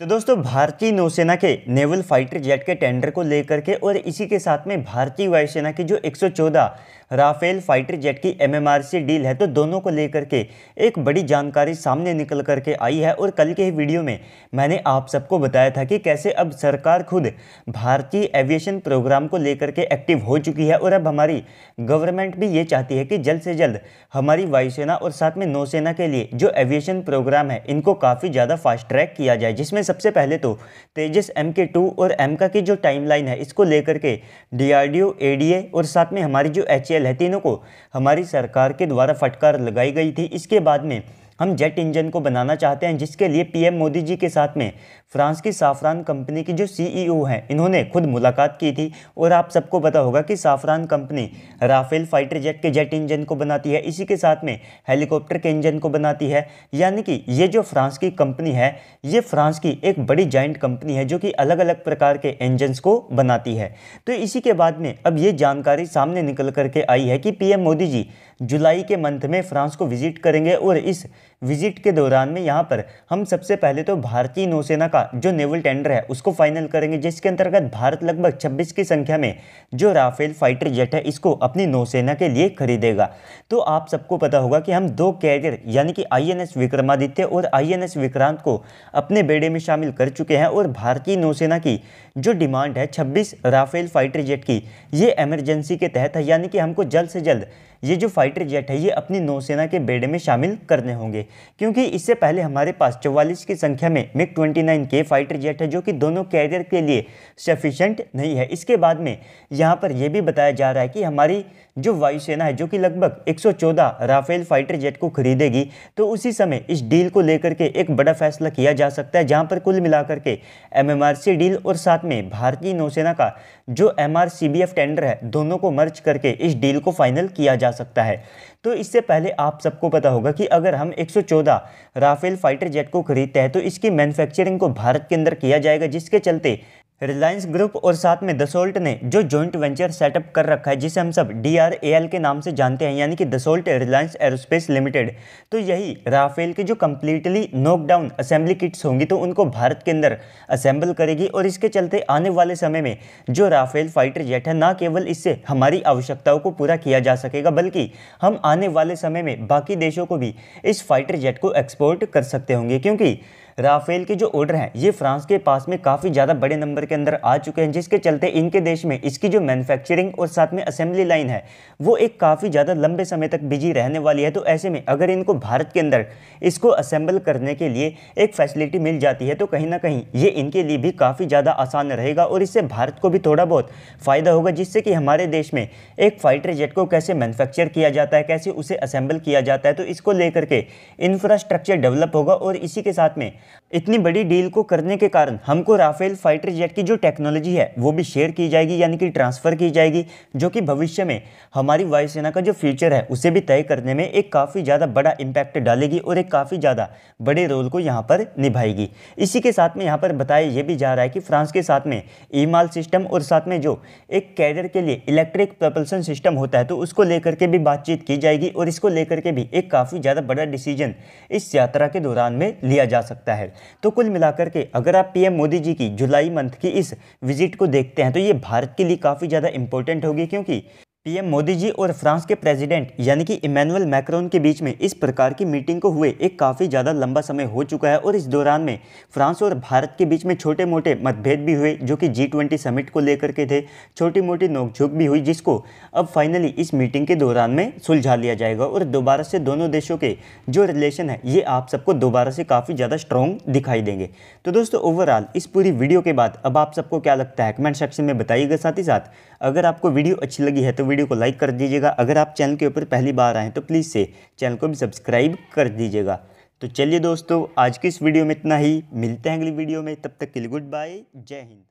तो दोस्तों भारतीय नौसेना के नेवल फाइटर जेट के टेंडर को लेकर के और इसी के साथ में भारतीय वायुसेना की जो 114 राफेल फाइटर जेट की एमएमआरसी डील है तो दोनों को लेकर के एक बड़ी जानकारी सामने निकल कर के आई है और कल के ही वीडियो में मैंने आप सबको बताया था कि कैसे अब सरकार खुद भारतीय एविएशन प्रोग्राम को लेकर के एक्टिव हो चुकी है और अब हमारी गवर्नमेंट भी ये चाहती है कि जल्द से जल्द हमारी वायुसेना और साथ में नौसेना के लिए जो एविएशन प्रोग्राम है इनको काफ़ी ज़्यादा फास्ट ट्रैक किया जाए जिसमें सबसे पहले तो तेजस एम के टू और एम का की जो टाइमलाइन है इसको लेकर के D R D O A D A और साथ में हमारी जो एच एल है तीनों को हमारी सरकार के द्वारा फटकार लगाई गई थी इसके बाद में हम जेट इंजन को बनाना चाहते हैं जिसके लिए पीएम मोदी जी के साथ में फ्रांस की साफरान कंपनी की जो सीईओ e हैं इन्होंने खुद मुलाकात की थी और आप सबको पता होगा कि Safran company Rafale fighter jet के जेट इंजन को बनाती है इसी के साथ में हेलीकॉप्टर के इंजन को बनाती है यानी कि ये जो फ्रांस की कंपनी है ये फ्रांस की एक बड़ी जॉइंट कंपनी है जो कि अलग अलग प्रकार के इंजन्स को बनाती है तो इसी के बाद में अब ये जानकारी सामने निकल करके आई है कि पीएम मोदी जी जुलाई के मंथ में फ्रांस को विजिट करेंगे और इस विजिट के दौरान में यहाँ पर हम सबसे पहले तो भारतीय नौसेना का जो नेवल टेंडर है उसको फाइनल करेंगे जिसके अंतर्गत भारत लगभग 26 की संख्या में जो राफेल फाइटर जेट है इसको अपनी नौसेना के लिए खरीदेगा तो आप सबको पता होगा कि हम दो कैरियर यानी कि आईएनएस विक्रमादित्य और आईएनएस विक्रांत को अपने बेड़े में शामिल कर चुके हैं और भारतीय नौसेना की जो डिमांड है छब्बीस राफेल फाइटर जेट की ये एमरजेंसी के तहत है यानी कि हमको जल्द से जल्द ये जो फाइट फाइटर जेट है ये अपनी नौसेना के बेड़े में शामिल करने होंगे क्योंकि इससे पहले हमारे पास चौवालीस की संख्या में मिग ट्वेंटी नाइन के फाइटर जेट है जो कि दोनों कैरियर के लिए सफिशेंट नहीं है इसके बाद में यहाँ पर यह भी बताया जा रहा है कि हमारी जो वायुसेना है जो कि लगभग 114 राफेल फाइटर जेट को खरीदेगी तो उसी समय इस डील को लेकर के एक बड़ा फैसला किया जा सकता है जहां पर कुल मिलाकर के एमएमआरसी डील और साथ में भारतीय नौसेना का जो एम आर टेंडर है दोनों को मर्ज करके इस डील को फाइनल किया जा सकता है तो इससे पहले आप सबको पता होगा कि अगर हम 114 राफेल फाइटर जेट को खरीदते हैं तो इसकी मैन्युफैक्चरिंग को भारत के अंदर किया जाएगा जिसके चलते रिलायंस ग्रुप और साथ में दसोल्ट ने जो जॉइंट वेंचर सेटअप कर रखा है जिसे हम सब डी आर ए एल के नाम से जानते हैं यानी कि दसोल्ट रिलायंस एरोस्पेस लिमिटेड तो यही राफेल के जो कम्प्लीटली नॉकडाउन असेंबली किट्स होंगी तो उनको भारत के अंदर असेंबल करेगी और इसके चलते आने वाले समय में जो राफेल फाइटर जेट है ना केवल इससे हमारी आवश्यकताओं को पूरा किया जा सकेगा बल्कि हम आने वाले समय में बाकी देशों को भी इस फाइटर जेट को एक्सपोर्ट कर सकते होंगे क्योंकि राफेल के जो ऑर्डर हैं ये फ्रांस के पास में काफ़ी ज़्यादा बड़े नंबर के अंदर आ चुके हैं जिसके चलते इनके देश में इसकी जो मैन्युफैक्चरिंग और साथ में असेंबली लाइन है वो एक काफ़ी ज़्यादा लंबे समय तक बिजी रहने वाली है तो ऐसे में अगर इनको भारत के अंदर इसको असेंबल करने के लिए एक फैसिलिटी मिल जाती है तो कहीं ना कहीं ये इनके लिए भी काफ़ी ज़्यादा आसान रहेगा और इससे भारत को भी थोड़ा बहुत फ़ायदा होगा जिससे कि हमारे देश में एक फाइटर जेट को कैसे मैनुफैक्चर किया जाता है कैसे उसे असेंबल किया जाता है तो इसको लेकर के इंफ्रास्ट्रक्चर डेवलप होगा और इसी के साथ में इतनी बड़ी डील को करने के कारण हमको राफेल फाइटर जेट की जो टेक्नोलॉजी है वो भी शेयर की जाएगी यानी कि ट्रांसफ़र की जाएगी जो कि भविष्य में हमारी वायुसेना का जो फ्यूचर है उसे भी तय करने में एक काफ़ी ज़्यादा बड़ा इम्पैक्ट डालेगी और एक काफ़ी ज़्यादा बड़े रोल को यहाँ पर निभाएगी इसी के साथ में यहाँ पर बताया ये भी जा रहा है कि फ्रांस के साथ में ईमाल सिस्टम और साथ में जो एक कैडर के लिए इलेक्ट्रिक प्रपल्सन सिस्टम होता है तो उसको लेकर के भी बातचीत की जाएगी और इसको लेकर के भी एक काफ़ी ज़्यादा बड़ा डिसीजन इस यात्रा के दौरान में लिया जा सकता है है तो कुल मिलाकर के अगर आप पीएम मोदी जी की जुलाई मंथ की इस विजिट को देखते हैं तो ये भारत के लिए काफ़ी ज़्यादा इंपॉर्टेंट होगी क्योंकि पीएम मोदी जी और फ्रांस के प्रेसिडेंट यानी कि इमैनुअल मैक्रोन के बीच में इस प्रकार की मीटिंग को हुए एक काफ़ी ज़्यादा लंबा समय हो चुका है और इस दौरान में फ्रांस और भारत के बीच में छोटे मोटे मतभेद भी हुए जो कि जी ट्वेंटी समिट को लेकर के थे छोटी मोटी नोकझोंक भी हुई जिसको अब फाइनली इस मीटिंग के दौरान में सुलझा लिया जाएगा और दोबारा से दोनों देशों के जो रिलेशन है ये आप सबको दोबारा से काफ़ी ज़्यादा स्ट्रॉन्ग दिखाई देंगे तो दोस्तों ओवरऑल इस पूरी वीडियो के बाद अब आप सबको क्या लगता है कमेंट सेक्शन में बताइएगा साथ ही साथ अगर आपको वीडियो अच्छी लगी है तो वीडियो वीडियो को लाइक कर दीजिएगा अगर आप चैनल के ऊपर पहली बार आएँ तो प्लीज़ से चैनल को भी सब्सक्राइब कर दीजिएगा तो चलिए दोस्तों आज की इस वीडियो में इतना ही मिलते हैं अगली वीडियो में तब तक के लिए गुड बाय जय हिंद